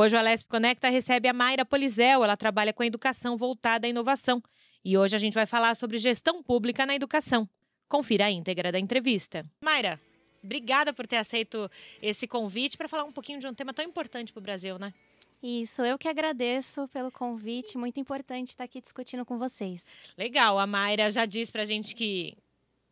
Hoje o Alesp Conecta recebe a Mayra Polizel, ela trabalha com educação voltada à inovação. E hoje a gente vai falar sobre gestão pública na educação. Confira a íntegra da entrevista. Mayra, obrigada por ter aceito esse convite para falar um pouquinho de um tema tão importante para o Brasil, né? Isso, eu que agradeço pelo convite, muito importante estar aqui discutindo com vocês. Legal, a Mayra já disse para a gente que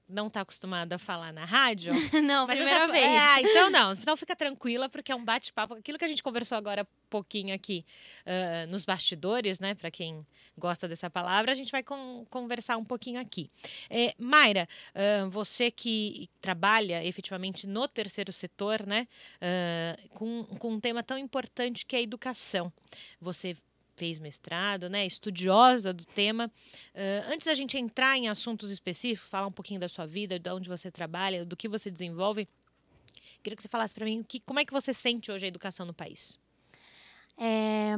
não está acostumada a falar na rádio. não, mas primeira eu já, vez. É, então não, então fica tranquila, porque é um bate-papo. Aquilo que a gente conversou agora pouquinho aqui uh, nos bastidores, né? Para quem gosta dessa palavra, a gente vai conversar um pouquinho aqui. É, Mayra, uh, você que trabalha efetivamente no terceiro setor, né? Uh, com, com um tema tão importante que é a educação. Você fez mestrado, né, estudiosa do tema. Uh, antes da gente entrar em assuntos específicos, falar um pouquinho da sua vida, de onde você trabalha, do que você desenvolve, queria que você falasse para mim que, como é que você sente hoje a educação no país. É,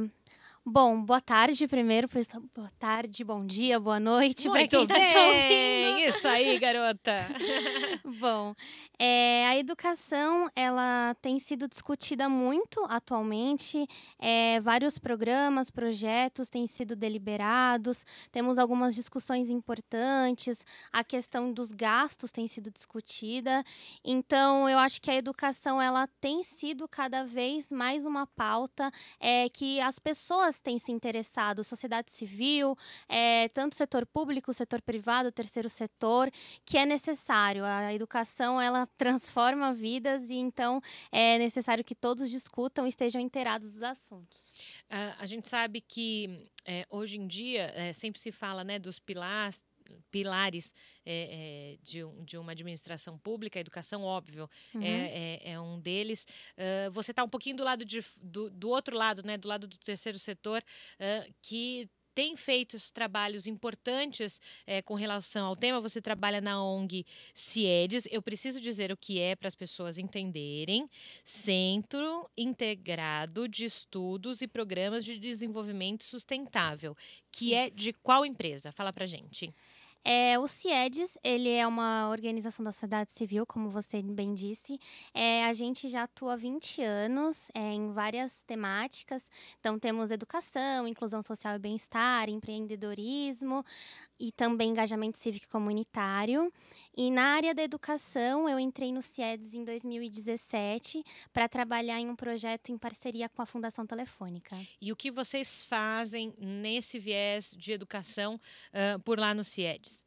Bom, boa tarde primeiro, pois tá, boa tarde, bom dia, boa noite para quem bem. Tá te ouvindo. Isso aí, garota. bom, é, a educação ela tem sido discutida muito atualmente. É, vários programas, projetos têm sido deliberados. Temos algumas discussões importantes. A questão dos gastos tem sido discutida. Então, eu acho que a educação ela tem sido cada vez mais uma pauta é, que as pessoas pessoas têm se interessado, sociedade civil, é, tanto setor público, setor privado, terceiro setor, que é necessário. A educação ela transforma vidas e então é necessário que todos discutam e estejam inteirados dos assuntos. Uh, a gente sabe que é, hoje em dia é, sempre se fala né, dos pilares pilares é, é, de, de, uma administração pública, a educação, óbvio, uhum. é, é, é um deles. Uh, você está um pouquinho do lado de, do, do, outro lado, né, do lado do terceiro setor, uh, que tem feito trabalhos importantes é, com relação ao tema. Você trabalha na ONG CIEDES. Eu preciso dizer o que é para as pessoas entenderem: Centro Integrado de Estudos e Programas de Desenvolvimento Sustentável, que é Isso. é de qual empresa? Fala para gente. gente. É, o CIEDES, ele é uma organização da sociedade civil, como você bem disse. É, a gente já atua há 20 anos é, em várias temáticas. Então, temos educação, inclusão social e bem-estar, empreendedorismo, e também engajamento cívico comunitário. E na área da educação, eu entrei no CIEDES em 2017 para trabalhar em um projeto em parceria com a Fundação Telefônica. E o que vocês fazem nesse viés de educação uh, por lá no CIEDES?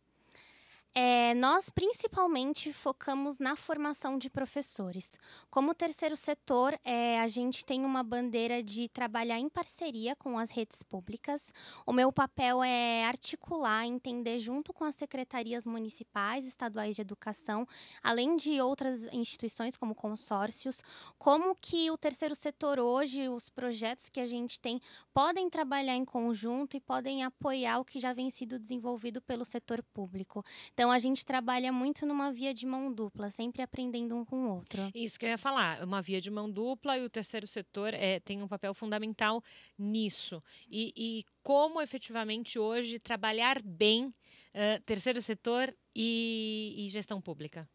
É, nós principalmente focamos na formação de professores. Como terceiro setor, é, a gente tem uma bandeira de trabalhar em parceria com as redes públicas. O meu papel é articular, entender junto com as secretarias municipais, estaduais de educação, além de outras instituições como consórcios, como que o terceiro setor hoje, os projetos que a gente tem, podem trabalhar em conjunto e podem apoiar o que já vem sido desenvolvido pelo setor público. Então, então a gente trabalha muito numa via de mão dupla, sempre aprendendo um com o outro. Isso que eu ia falar, uma via de mão dupla e o terceiro setor é, tem um papel fundamental nisso. E, e como efetivamente hoje trabalhar bem uh, terceiro setor e, e gestão pública?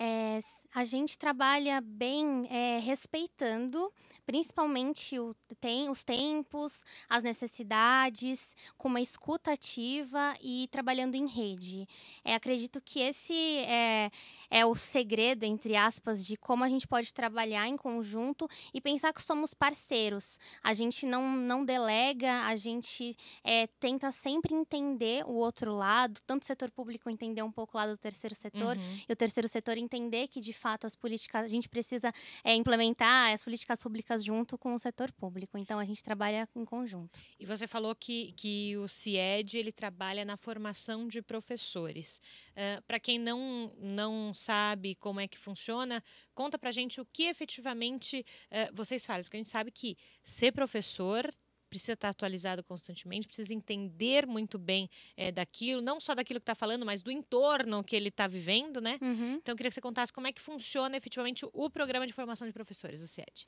É, a gente trabalha bem é, respeitando principalmente o, tem, os tempos, as necessidades, com uma escuta ativa e trabalhando em rede. É, acredito que esse é, é o segredo, entre aspas, de como a gente pode trabalhar em conjunto e pensar que somos parceiros. A gente não, não delega, a gente é, tenta sempre entender o outro lado, tanto o setor público entender um pouco o lado do terceiro setor, uhum. e o terceiro setor entender que, de fato, as políticas, a gente precisa é, implementar as políticas públicas junto com o setor público. Então, a gente trabalha em conjunto. E você falou que, que o CIED, ele trabalha na formação de professores. Uh, eh, Para quem não, não sabe como é que funciona, conta para gente o que efetivamente uh, vocês fazem, porque a gente sabe que ser professor precisa estar atualizado constantemente, precisa entender muito bem é, daquilo, não só daquilo que está falando, mas do entorno que ele está vivendo, né? Uhum. Então, eu queria que você contasse como é que funciona efetivamente o programa de formação de professores, o CIED.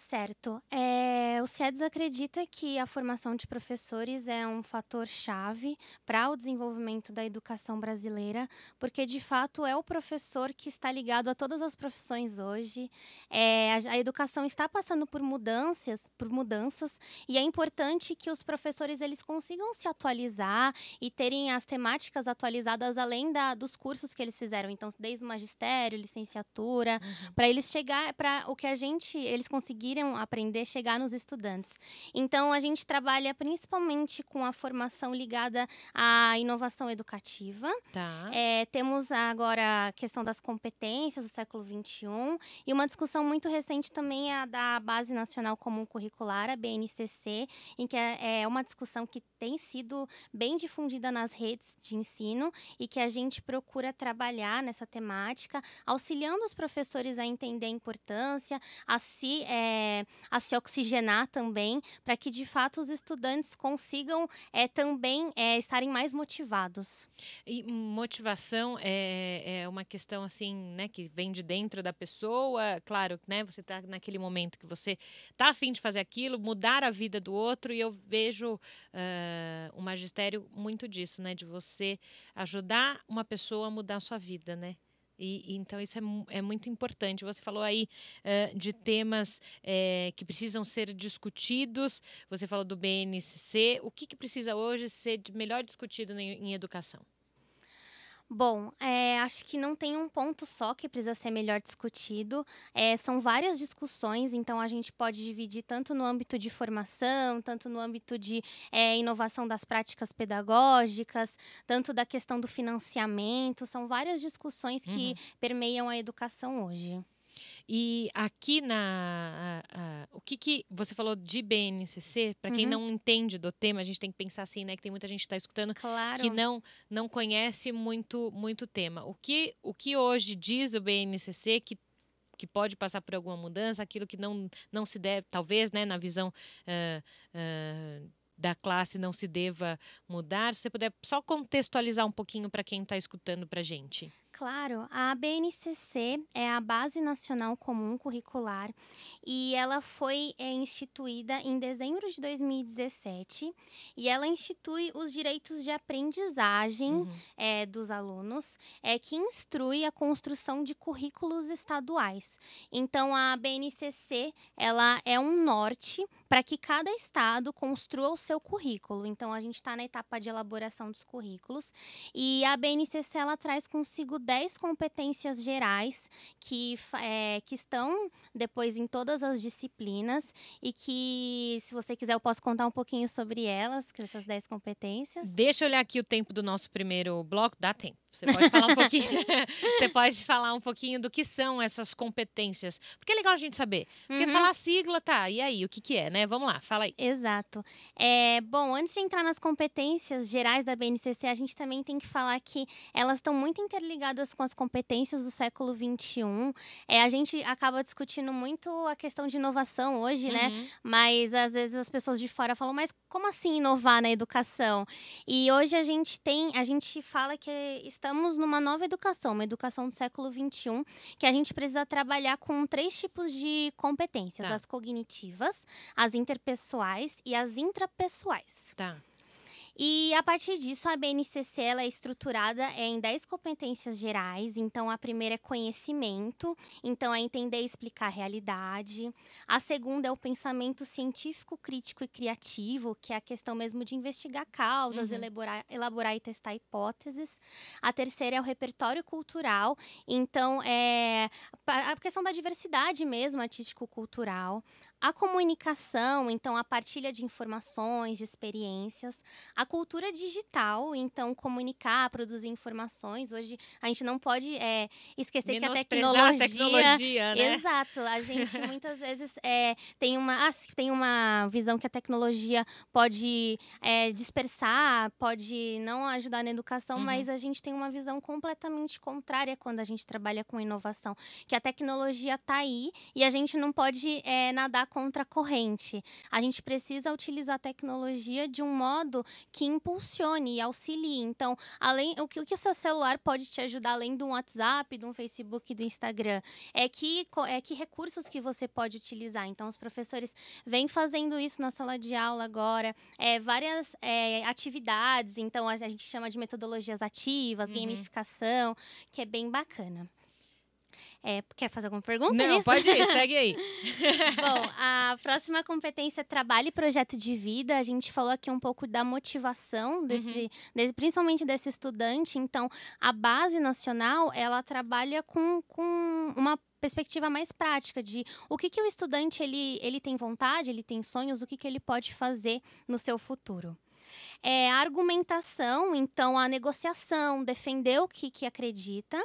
Certo. É, o Cedes acredita que a formação de professores é um fator chave para o desenvolvimento da educação brasileira, porque de fato é o professor que está ligado a todas as profissões hoje. É, a, a, educação está passando por mudanças, por mudanças, e é importante que os professores eles consigam se atualizar e terem as temáticas atualizadas além da, dos cursos que eles fizeram. Então, desde o magistério, licenciatura, uhum. para eles chegar para o que a gente eles conseguirem conseguiram aprender chegar nos estudantes. Então, a gente trabalha principalmente com a formação ligada à inovação educativa. Tá. É, temos agora a questão das competências do século XXI e uma discussão muito recente também é a da Base Nacional Comum Curricular, a BNCC, em que é, é uma discussão que tem sido bem difundida nas redes de ensino e que a gente procura trabalhar nessa temática, auxiliando os professores a entender a importância, a se é, eh, a se oxigenar também, para que de fato os estudantes consigam é, também é, estarem mais motivados. E motivação é, é, é, uma questão assim, né, que vem de dentro da pessoa. Claro, né, você está naquele momento que você está afim de fazer aquilo, mudar a vida do outro, e eu vejo uh, o magistério muito disso, né, de você ajudar uma pessoa a mudar a sua vida, né? E, então isso é, é, muito importante. Você falou aí uh, de temas eh, que precisam ser discutidos. Você falou do BNCC. O que, que precisa hoje ser melhor discutido em, em educação? Bom, é, acho que não tem um ponto só que precisa ser melhor discutido. É, são várias discussões, então a gente pode dividir tanto no âmbito de formação, tanto no âmbito de é, inovação das práticas pedagógicas, tanto da questão do financiamento. São várias discussões que uhum. permeiam a educação hoje. E aqui na. A, a, o que, que você falou de BNCC, para quem uhum. não entende do tema, a gente tem que pensar assim, né? Que tem muita gente que está escutando claro. que não não conhece muito muito tema. O que, o que hoje diz o BNCC que que pode passar por alguma mudança, aquilo que não, não se deve, talvez, né, na visão uh, uh, da classe não se deva mudar. Se você puder só contextualizar um pouquinho para quem está escutando para gente. Claro, a BNCC é a Base Nacional Comum Curricular e ela foi é, instituída em dezembro de 2017 e ela institui os direitos de aprendizagem uhum. é, dos alunos, é, que instrui a construção de currículos estaduais. Então, a BNCC ela é um norte para que cada estado construa o seu currículo. Então, a gente está na etapa de elaboração dos currículos e a BNCC ela traz consigo 10 competências gerais que, é, que estão depois em todas as disciplinas e que, se você quiser, eu posso contar um pouquinho sobre elas, essas 10 competências. Deixa eu olhar aqui o tempo do nosso primeiro bloco, dá tempo. Você pode falar um pouquinho. você pode falar um pouquinho do que são essas competências. Porque é legal a gente saber. Porque uhum. falar sigla, tá, e aí, o que, que é, né? Vamos lá, fala aí. Exato. É, bom, antes de entrar nas competências gerais da BNCC, a gente também tem que falar que elas estão muito interligadas com as competências do século XXI. É, a gente acaba discutindo muito a questão de inovação hoje, né? uhum. né? Mas às vezes as pessoas de fora falam, mas como assim inovar na educação? E hoje a gente tem, a gente fala que estamos estamos numa nova educação, uma educação do século XXI, que a gente precisa trabalhar com três tipos de competências: tá. as cognitivas, as interpessoais e as intrapessoais. Tá. E a partir disso, a BNCC ela é estruturada é, em 10 competências gerais. Então, a primeira é conhecimento, então é entender e explicar a realidade. A segunda é o pensamento científico, crítico e criativo, que é a questão mesmo de investigar causas, uhum. elaborar, elaborar e testar hipóteses. A terceira é o repertório cultural, então é a questão da diversidade mesmo artístico-cultural a comunicação, então a partilha de informações, de experiências, a cultura digital, então comunicar, produzir informações. Hoje a gente não pode é, esquecer que a tecnologia, a tecnologia né? exato, a gente muitas vezes é, tem uma ah, tem uma visão que a tecnologia pode é, dispersar, pode não ajudar na educação, uhum. mas a gente tem uma visão completamente contrária quando a gente trabalha com inovação, que a tecnologia está aí e a gente não pode é, nadar contra a corrente. A gente precisa utilizar a tecnologia de um modo que impulsione e auxilie. Então, além o que, o que o seu celular pode te ajudar além do WhatsApp, do Facebook, do Instagram, é que é que recursos que você pode utilizar. Então, os professores vêm fazendo isso na sala de aula agora, é, várias é, atividades. Então, a, a, gente chama de metodologias ativas, uhum. gamificação, que é bem bacana. É, quer fazer alguma pergunta? Não, nisso? pode ir, segue aí. Bom, a próxima competência é trabalho e projeto de vida. A gente falou aqui um pouco da motivação, desse, uhum. desse, principalmente desse estudante. Então, a base nacional, ela trabalha com, com uma perspectiva mais prática de o que, que o estudante ele, ele tem vontade, ele tem sonhos, o que, que ele pode fazer no seu futuro é, a argumentação, então a negociação, defender o que, que acredita,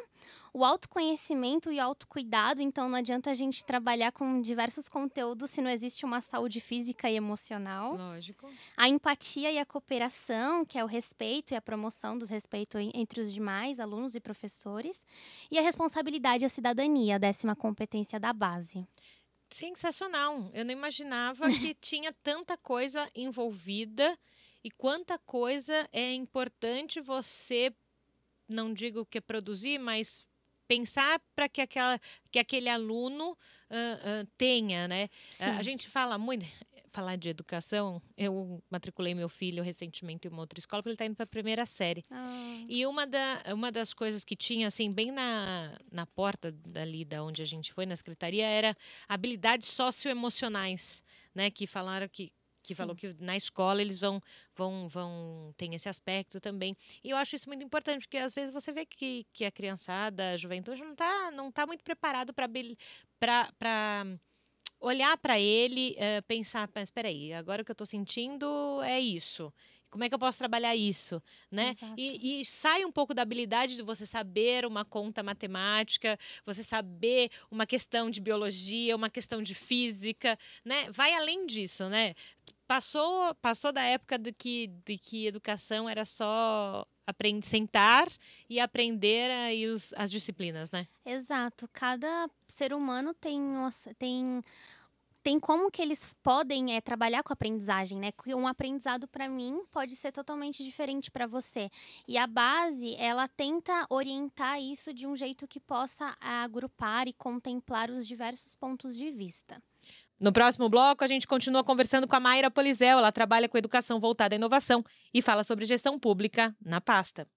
o autoconhecimento e o autocuidado, então não adianta a gente trabalhar com diversos conteúdos se não existe uma saúde física e emocional. Lógico. A empatia e a cooperação, que é o respeito e a promoção dos respeitos entre os demais, alunos e professores. E a responsabilidade e a cidadania, a décima competência da base sensacional. Eu não imaginava que tinha tanta coisa envolvida e quanta coisa é importante você, não digo que produzir, mas pensar para que, aquela, que aquele aluno uh, uh, tenha, né? a gente fala muito, falar de educação, eu matriculei meu filho recentemente em uma outra escola, porque ele está indo para a primeira série. Ah. E uma, da, uma das coisas que tinha, assim, bem na, na porta dali da onde a gente foi, na secretaria, era habilidades socioemocionais, né? Que falaram que que Sim. falou que na escola eles vão vão vão tem esse aspecto também e eu acho isso muito importante porque às vezes você vê que, que a criançada a juventude não está não tá muito preparado para para olhar para ele uh, pensar mas espera aí agora o que eu estou sentindo é isso como é que eu posso trabalhar isso, né? E, e, sai um pouco da habilidade de você saber uma conta matemática, você saber uma questão de biologia, uma questão de física, né? Vai além disso, né? passou, passou da época de que, de que educação era só aprender, sentar e aprender aí os, as disciplinas, né? Exato. Cada ser humano tem, tem tem como que eles podem é, trabalhar com a aprendizagem, né? Um aprendizado para mim pode ser totalmente diferente para você. E a base, ela tenta orientar isso de um jeito que possa agrupar e contemplar os diversos pontos de vista. No próximo bloco, a gente continua conversando com a Mayra Polizel. Ela trabalha com educação voltada à inovação e fala sobre gestão pública na pasta.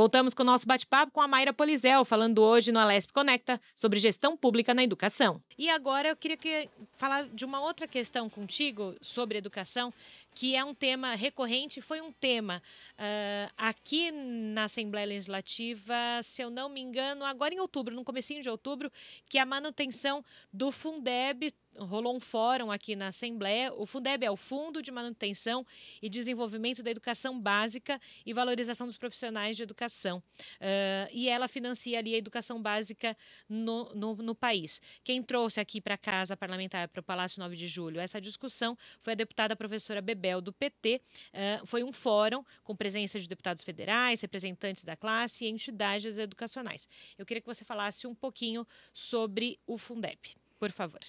Voltamos com o nosso bate-papo com a Mayra Polizel, falando hoje no Alesp Conecta sobre gestão pública na educação. E agora eu queria que, falar de uma outra questão contigo sobre educação, que é um tema recorrente, foi um tema uh, aqui na Assembleia Legislativa, se eu não me engano, agora em outubro, no comecinho de outubro, que é a manutenção do Fundeb rolou um fórum aqui na Assembleia. O Fundeb é o Fundo de Manutenção e Desenvolvimento da Educação Básica e Valorização dos Profissionais de Educação. Uh, e ela financia ali a educação básica no, no, no país. Quem trouxe aqui para a Casa Parlamentar, para o Palácio 9 de Julho, essa discussão foi a deputada professora Bebel, do PT. Uh, ah, foi um fórum com presença de deputados federais, representantes da classe e entidades educacionais. Eu queria que você falasse um pouquinho sobre o Fundeb, por favor.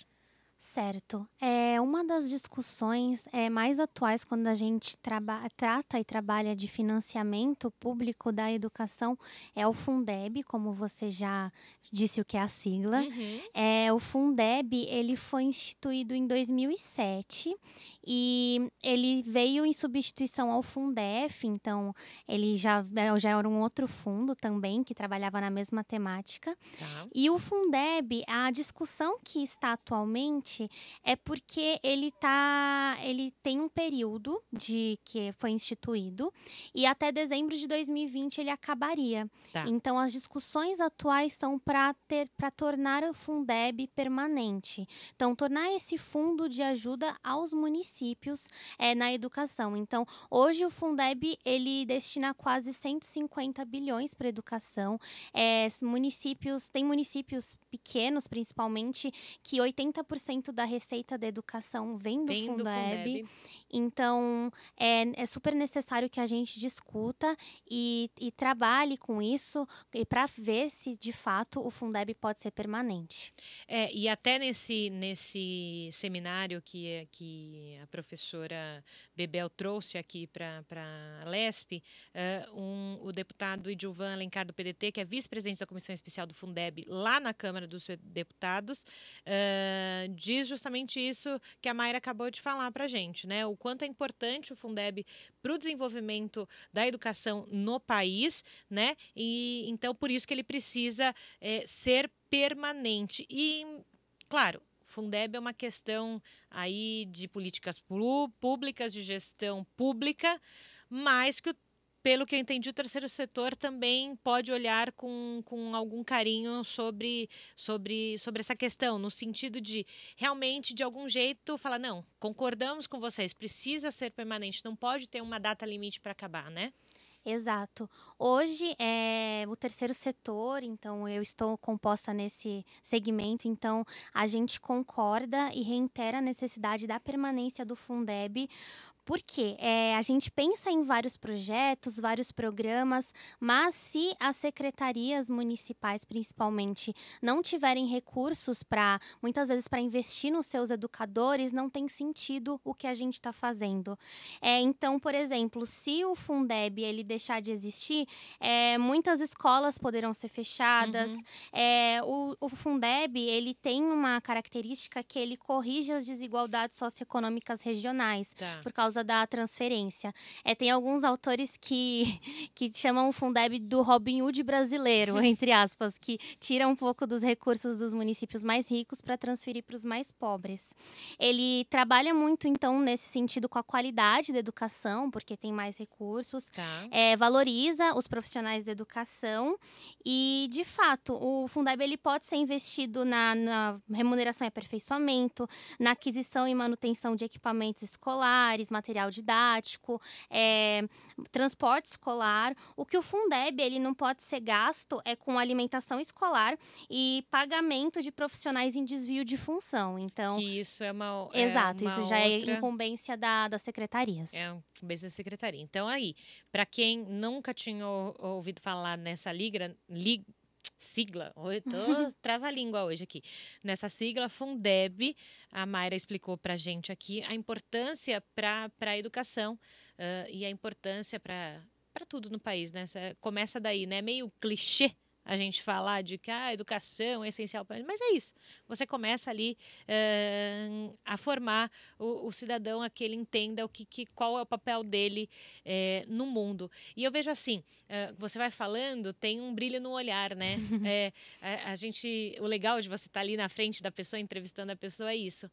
Certo. É uma das discussões é, mais atuais quando a gente trata e trabalha de financiamento público da educação é o Fundeb, como você já disse o que é a sigla. Uhum. É, o Fundeb, ele foi instituído em 2007 e ele veio em substituição ao Fundef, então ele já, é, já era um outro fundo também que trabalhava na mesma temática. Tá. E o Fundeb, a discussão que está atualmente é porque ele tá, ele tem um período de que foi instituído e até dezembro de 2020 ele acabaria. Tá. Então as discussões atuais são para para tornar o Fundeb permanente. Então, tornar esse fundo de ajuda aos municípios é, na educação. Então, hoje o Fundeb ele destina quase 150 bilhões para educação. É, municípios tem municípios pequenos, principalmente, que 80% da receita da educação vem do, vem Fundeb. do Fundeb. Então, é, é super necessário que a gente discuta e, e trabalhe com isso para ver se de fato o Fundeb pode ser permanente. É, e até nesse, nesse seminário que, que a professora Bebel trouxe aqui para a LESP, uh, um, o deputado Idilvan Alencar do PDT, que é vice-presidente da Comissão Especial do Fundeb lá na Câmara dos Deputados, uh, diz justamente isso que a Mayra acabou de falar para a gente, né? O quanto é importante o Fundeb para o desenvolvimento da educação no país, né? E então por isso que ele precisa é, ser permanente. E, claro, Fundeb é uma questão aí de políticas públicas, de gestão pública, mas que pelo que eu entendi, o terceiro setor também pode olhar com, com algum carinho sobre, sobre, sobre essa questão, no sentido de realmente, de algum jeito, falar: não, concordamos com vocês, precisa ser permanente, não pode ter uma data limite para acabar, né? Exato. Hoje é o terceiro setor, então eu estou composta nesse segmento, então a gente concorda e reitera a necessidade da permanência do Fundeb por quê? É, a gente pensa em vários projetos, vários programas, mas se as secretarias municipais, principalmente, não tiverem recursos para, muitas vezes, para investir nos seus educadores, não tem sentido o que a gente está fazendo. É, então, por exemplo, se o Fundeb ele deixar de existir, é, muitas escolas poderão ser fechadas. Uhum. É, o, o Fundeb ele tem uma característica que ele corrige as desigualdades socioeconômicas regionais, tá. por causa causa da transferência. É, tem alguns autores que, que chamam o Fundeb do Robin Hood brasileiro, entre aspas, que tira um pouco dos recursos dos municípios mais ricos para transferir para os mais pobres. Ele trabalha muito, então, nesse sentido, com a qualidade da educação, porque tem mais recursos, tá. é, valoriza os profissionais da educação e, de fato, o Fundeb ele pode ser investido na, na remuneração e aperfeiçoamento, na aquisição e manutenção de equipamentos escolares, material didático, é, transporte escolar. O que o Fundeb ele não pode ser gasto é com alimentação escolar e pagamento de profissionais em desvio de função. Então que isso é uma é exato, uma isso já é outra... é incumbência da, das secretarias. É incumbência da secretaria. Então aí, para quem nunca tinha ouvido falar nessa liga, liga sigla, eu tô trava-língua hoje aqui. Nessa sigla, Fundeb, a Mayra explicou para a gente aqui a importância para a educação uh, e a importância para tudo no país, né? Começa daí, né? Meio clichê, a gente falar de que a ah, educação é essencial para mas é isso você começa ali uh, a formar o, o, cidadão a que ele entenda o que, que qual é o papel dele uh, no mundo e eu vejo assim uh, você vai falando tem um brilho no olhar né é, a, a, gente o legal de você estar tá ali na frente da pessoa entrevistando a pessoa é isso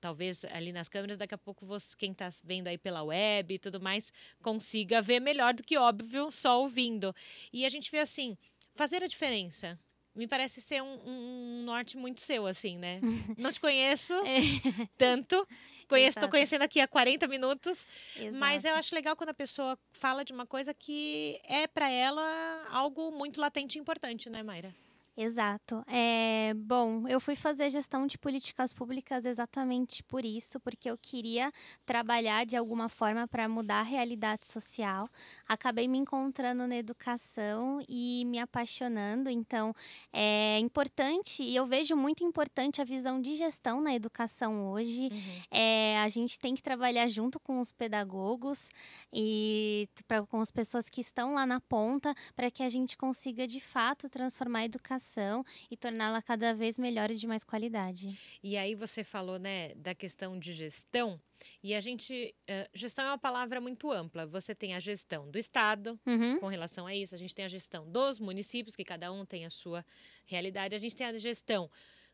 talvez ali nas câmeras daqui a pouco você quem está vendo aí pela web e tudo mais consiga ver melhor do que óbvio só ouvindo e a gente vê assim fazer a diferença. Me parece ser um, um norte muito seu, assim, né? Não te conheço é. tanto. Conheço, tô conhecendo aqui há 40 minutos. Exato. Mas eu acho legal quando a pessoa fala de uma coisa que é para ela algo muito latente e importante, né, Mayra? Exato. É, bom, eu fui fazer gestão de políticas públicas exatamente por isso, porque eu queria trabalhar de alguma forma para mudar a realidade social. Acabei me encontrando na educação e me apaixonando, então é importante, e eu vejo muito importante a visão de gestão na educação hoje. Uhum. É, a gente tem que trabalhar junto com os pedagogos e pra, com as pessoas que estão lá na ponta para que a gente consiga de fato transformar a educação educação e torná-la cada vez melhor e de mais qualidade. E aí você falou, né, da questão de gestão. E a gente. Uh, gestão é uma palavra muito ampla. Você tem a gestão do Estado, uhum. com relação a isso, a gente tem a gestão dos municípios, que cada um tem a sua realidade, a gente tem a gestão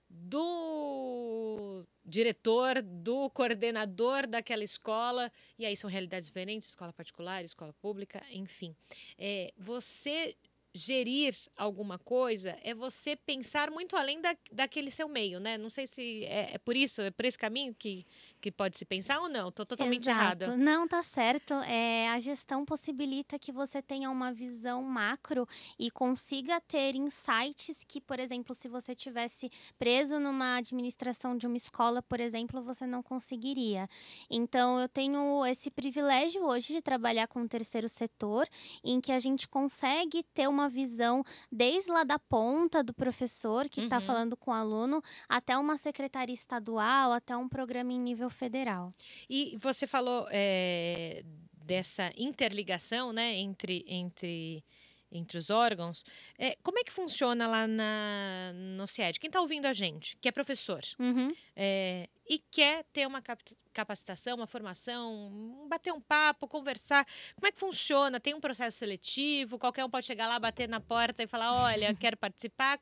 do diretor, do coordenador daquela escola, e aí são realidades diferentes escola particular, escola pública, enfim. É, você gerir alguma coisa é você pensar muito além da, daquele seu meio, né? Não sei se é, é por isso, é por esse caminho que, que pode se pensar ou não? Tô totalmente errada. Não, tá certo. É, a gestão possibilita que você tenha uma visão macro e consiga ter insights que, por exemplo, se você tivesse preso numa administração de uma escola, por exemplo, você não conseguiria. Então, eu tenho esse privilégio hoje de trabalhar com o terceiro setor, em que a gente consegue ter uma visão desde lá da ponta do professor que está uhum. falando com o aluno até uma secretaria estadual, até um programa em nível federal. E você falou é, dessa interligação né, entre, entre, entre os órgãos. É, como é que funciona lá na, no CIED? Quem está ouvindo a gente, que é professor uhum. é, e quer ter uma capacitação, uma formação, bater um papo, conversar, como é que funciona? Tem um processo seletivo? Qualquer um pode chegar lá, bater na porta e falar: olha, quero participar.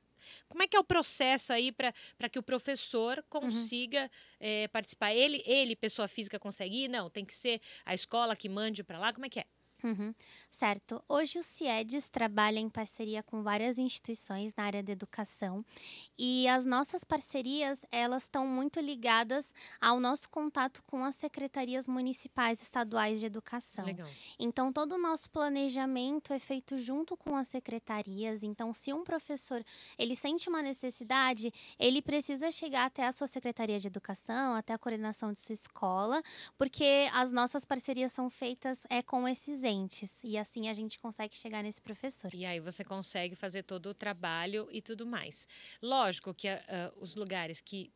Como é que é o processo aí para que o professor uhum. consiga uhum. é, participar? Ele, ele, pessoa física, consegue ir? Não, tem que ser a escola que mande para lá? Como é que é? Uhum. Certo. Hoje o CIEDES trabalha em parceria com várias instituições na área da educação e as nossas parcerias elas estão muito ligadas ao nosso contato com as secretarias municipais estaduais de educação. Legal. Então todo o nosso planejamento é feito junto com as secretarias. Então se um professor ele sente uma necessidade, ele precisa chegar até a sua secretaria de educação, até a coordenação de sua escola, porque as nossas parcerias são feitas é com esses entes diferentes. E assim a gente consegue chegar nesse professor. E aí você consegue fazer todo o trabalho e tudo mais. Lógico que uh, os lugares que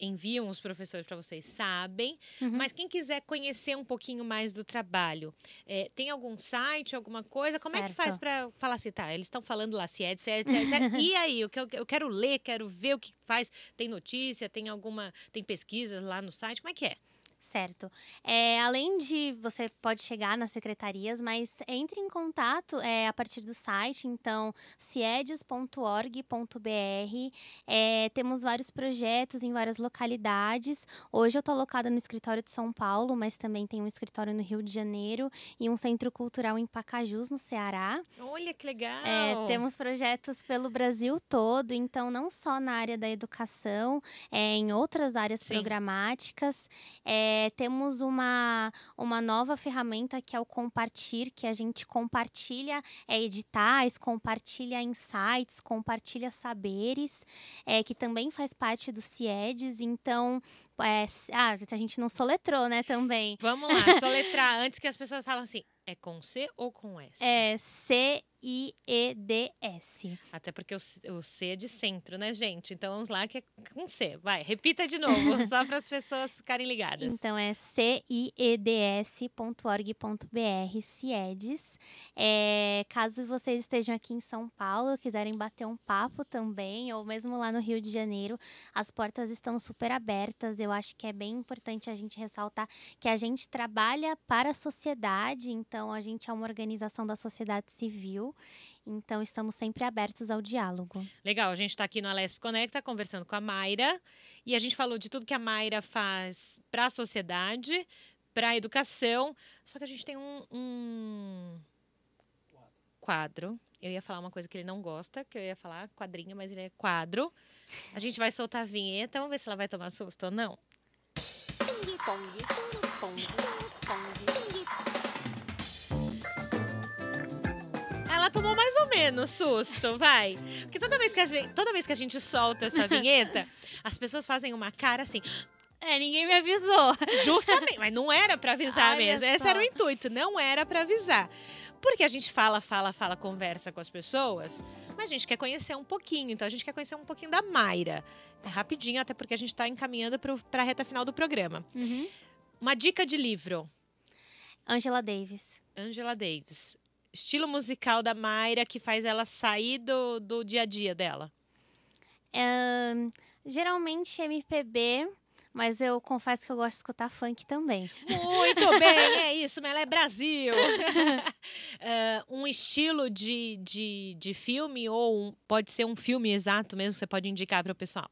enviam os professores para vocês sabem, uhum. mas quem quiser conhecer um pouquinho mais do trabalho, é, tem algum site, alguma coisa? Como certo. é que faz para falar assim, tá, eles estão falando lá se é, se é, se é, é e aí, o que eu, eu, quero ler, quero ver o que faz, tem notícia, tem alguma, tem pesquisas lá no site, como é que é? Certo. É, além de você pode chegar nas secretarias, mas entre em contato é, a partir do site, então ciedes.org.br. É, temos vários projetos em várias localidades. Hoje eu estou alocada no escritório de São Paulo, mas também tem um escritório no Rio de Janeiro e um centro cultural em Pacajus, no Ceará. Olha que legal! É, temos projetos pelo Brasil todo, então não só na área da educação, é, em outras áreas Sim. programáticas. É, é, temos uma, uma nova ferramenta que é o compartilhar que a gente compartilha é, editais, compartilha insights, compartilha saberes, é, que também faz parte do CIEDES. Então, é, ah, a gente não soletrou, né, também. Vamos lá, soletrar antes que as pessoas falem assim, é com C ou com S? É C C-I-E-D-S. Até porque o, C é de centro, né, gente? Então vamos lá que é com C. Vai, repita de novo, só para as pessoas ficarem ligadas. Então é cieds.org.br, CIEDES. É, caso vocês estejam aqui em São Paulo, quiserem bater um papo também, ou mesmo lá no Rio de Janeiro, as portas estão super abertas. Eu acho que é bem importante a gente ressaltar que a gente trabalha para a sociedade, então a gente é uma organização da sociedade civil. Então, estamos sempre abertos ao diálogo. Legal, a gente está aqui no Alesp Conecta conversando com a Mayra e a gente falou de tudo que a Mayra faz para a sociedade, para a educação. Só que a gente tem um, um quadro. Eu ia falar uma coisa que ele não gosta, que eu ia falar quadrinho, mas ele é quadro. A gente vai soltar a vinheta, vamos ver se ela vai tomar susto ou não. Ping pong, ping pong, ping ou menos susto, vai. Porque toda vez que a gente, toda vez que a gente solta essa vinheta, as pessoas fazem uma cara assim. É, ninguém me avisou. Justamente, mas não era para avisar Ai, mesmo. Esse só. era o intuito, não era para avisar. Porque a gente fala, fala, fala, conversa com as pessoas, mas a gente quer conhecer um pouquinho, então a gente quer conhecer um pouquinho da Mayra. É rapidinho, até porque a gente está encaminhando para a reta final do programa. Uhum. Uma dica de livro: Angela Davis. Angela Davis estilo musical da Mayra que faz ela sair do, do dia a dia dela? geralmente MPB, mas eu confesso que eu gosto de escutar funk também. Muito bem, é isso, mas ela é Brasil. uh, um estilo de, de, de filme, ou um, pode ser um filme exato mesmo, você pode indicar para o pessoal?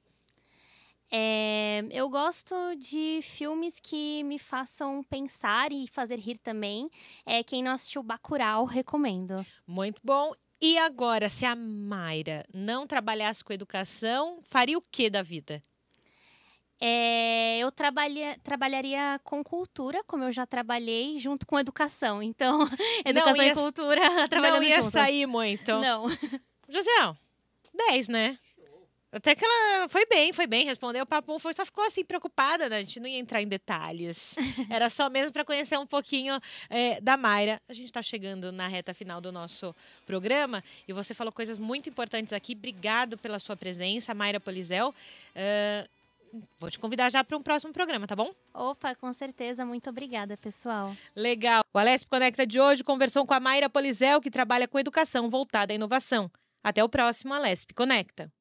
É, eu gosto de filmes que me façam pensar e fazer rir também. É, quem não assistiu Bacurau, recomendo. Muito bom. E agora, se a Mayra não trabalhasse com educação, faria o que da vida? É, eu trabalha, trabalharia com cultura, como eu já trabalhei, junto com educação. Então, educação não, ia, e cultura trabalhando juntos. Não ia juntas. sair muito. Não. José, 10, né? Até que ela foi bem, foi bem, respondeu o papo, foi só ficou assim preocupada, né? A gente não ia entrar em detalhes. Era só mesmo para conhecer um pouquinho é, da Mayra. A gente está chegando na reta final do nosso programa e você falou coisas muito importantes aqui. Obrigado pela sua presença, Mayra Polizel. Uh, vou te convidar já para um próximo programa, tá bom? Opa, com certeza. Muito obrigada, pessoal. Legal. O Alesp Conecta de hoje conversou com a Mayra Polizel, que trabalha com educação voltada à inovação. Até o próximo Alesp Conecta.